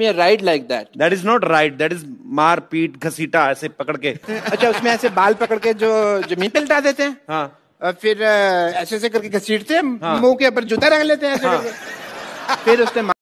me a ride like that. That is not ride. That is मार पीट घसीटा ऐसे पकड़ के अच्छा उसमें ऐसे बाल पकड़ के जो जमीन पे लटा देते हैं हाँ फिर ऐसे ऐसे करके घसीटते हैं हाँ। मुंह के ऊपर जूता रख लेते हैं ऐसे हाँ। फिर उसने